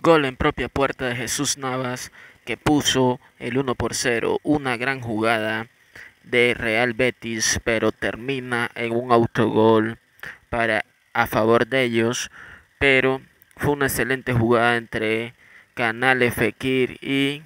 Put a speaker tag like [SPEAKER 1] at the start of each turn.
[SPEAKER 1] Gol en propia puerta de Jesús Navas que puso el 1 por 0, una gran jugada de Real Betis, pero termina en un autogol para a favor de ellos, pero fue una excelente jugada entre Canales Fekir y